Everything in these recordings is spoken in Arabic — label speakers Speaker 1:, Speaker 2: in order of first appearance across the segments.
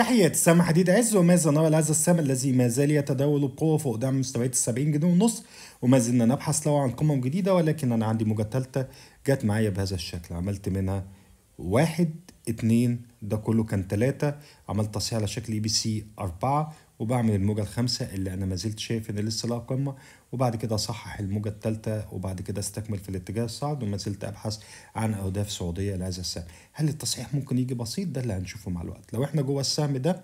Speaker 1: تحية السماء حديد عز وماذا نرى لهذا السماء الذي ما زال يتداول بقوة فوق دعم مستويات السبعين جنيه ونص وما زلنا نبحث له عن قمم جديدة ولكن أنا عندي موجة تالتة جت معايا بهذا الشكل عملت منها واحد اتنين ده كله كان تلاتة عملت تصحيح على شكل اي بي سي أربعة وبعمل الموجة الخامسة اللي أنا ما زلت شايف إن لسه لها قمة وبعد كده أصحح الموجة التالتة وبعد كده أستكمل في الاتجاه الصاعد وما زلت أبحث عن أهداف سعودية لهذا السهم هل التصحيح ممكن يجي بسيط ده اللي هنشوفه مع الوقت لو إحنا جوه السهم ده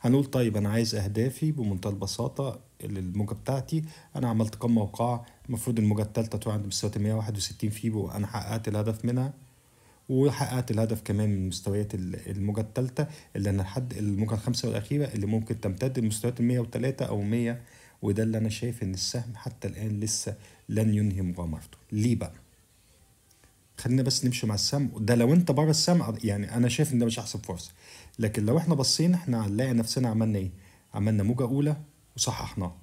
Speaker 1: هنقول طيب أنا عايز أهدافي بمنتهى البساطة للموجة بتاعتي أنا عملت قمة وقاع المفروض الموجة التالتة عند مستوى 161 فيبو أنا حققت الهدف منها وحققت الهدف كمان من مستويات الموجة الثالثة اللي أنا لحد الموجة الخامسة والأخيرة اللي ممكن تمتد لمستويات المية وتلاتة أو مية وده اللي أنا شايف إن السهم حتى الآن لسه لن ينهي مغامرته ليه بقى؟ خلينا بس نمشي مع السهم ده لو انت بره السهم يعني انا شايف ان ده مش احسن فرصه لكن لو احنا بصينا احنا هنلاقي نفسنا عملنا ايه عملنا موجه اولى وصححناها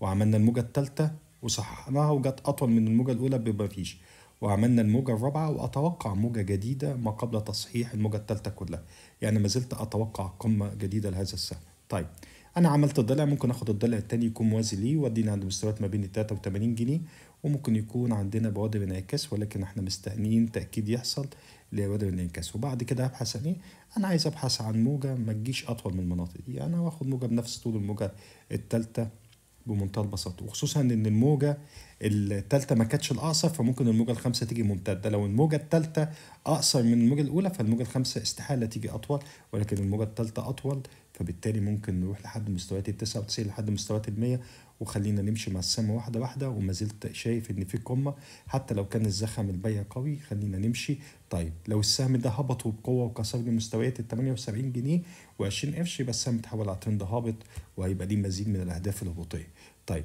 Speaker 1: وعملنا الموجه الثالثه وصححناها وجت اطول من الموجه الاولى بما فيش وعملنا الموجة الرابعة وأتوقع موجة جديدة ما قبل تصحيح الموجة الثالثة كلها يعني ما زلت أتوقع قمة جديدة لهذا السهم طيب أنا عملت الضلع ممكن آخد الضلع الثاني يكون موازي ليه ودينا عند مستويات ما بين 83 جنيه وممكن يكون عندنا بوادر انعكاس ولكن احنا مستنيين تأكيد يحصل لبوادر الانعكاس وبعد كده هبحث عن ايه؟ أنا عايز أبحث عن موجة ما تجيش أطول من المناطق دي يعني أنا واخد موجة بنفس طول الموجة الثالثه بمنتهى البساطه وخصوصا ان الموجه الثالثه ما كانتش الاقصر فممكن الموجه الخامسه تيجي ممتده لو الموجه الثالثه اقصر من الموجه الاولى فالموجه الخامسه استحاله تيجي اطول ولكن الموجه الثالثه اطول فبالتالي ممكن نروح لحد مستويات ال 99 لحد مستويات ال 100 وخلينا نمشي مع السهم واحده واحده وما زلت شايف ان في قمه حتى لو كان الزخم البيع قوي خلينا نمشي طيب لو السهم ده هبط وبقوه وكسر لي مستويات ال 78 جنيه و20 قرش يبقى السهم اتحول على ترند هابط وهيبقى ليه مزيد من الاهداف الهبوطيه طيب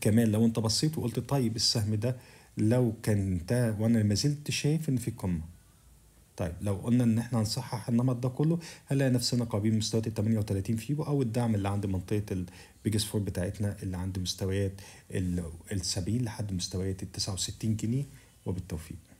Speaker 1: كمان لو انت بصيت وقلت طيب السهم ده لو كان ده وانا ما زلت شايف ان في قمه طيب لو قلنا ان احنا هنصحح النمط ده كله هنلاقي نفسنا قريبين مستويات ال 38 فيبو او الدعم اللي عند منطقه البيجس فور بتاعتنا اللي عند مستويات ال 70 لحد مستويات ال 69 جنيه وبالتوفيق